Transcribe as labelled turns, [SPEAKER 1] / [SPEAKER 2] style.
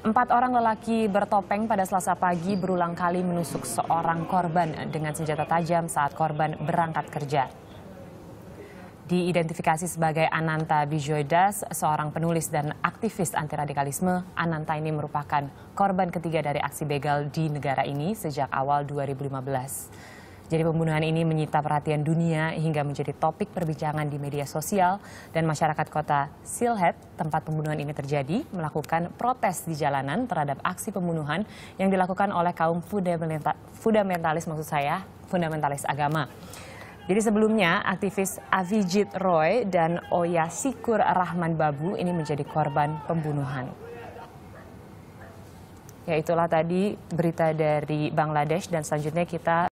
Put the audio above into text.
[SPEAKER 1] Empat orang lelaki bertopeng pada selasa pagi berulang kali menusuk seorang korban dengan senjata tajam saat korban berangkat kerja. Diidentifikasi sebagai Ananta Bijoydas, seorang penulis dan aktivis antiradikalisme, Ananta ini merupakan korban ketiga dari aksi begal di negara ini sejak awal 2015. Jadi pembunuhan ini menyita perhatian dunia hingga menjadi topik perbincangan di media sosial dan masyarakat kota Silhet, tempat pembunuhan ini terjadi, melakukan protes di jalanan terhadap aksi pembunuhan yang dilakukan oleh kaum fundamentalis maksud saya, fundamentalis agama. Jadi sebelumnya aktivis Avijit Roy dan Oya Sikur Rahman Babu ini menjadi korban pembunuhan. Ya itulah tadi berita dari Bangladesh dan selanjutnya kita